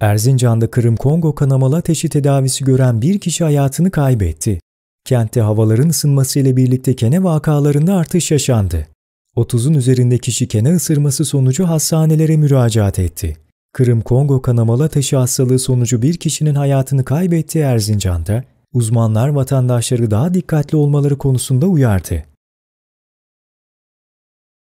Erzincan'da Kırım-Kongo kanamalı ateşi tedavisi gören bir kişi hayatını kaybetti. Kentte havaların ısınması ile birlikte kene vakalarında artış yaşandı. 30'un üzerinde kişi kene ısırması sonucu hastanelere müracaat etti. Kırım-Kongo kanamalı ateşi hastalığı sonucu bir kişinin hayatını kaybettiği Erzincan'da, uzmanlar vatandaşları daha dikkatli olmaları konusunda uyardı.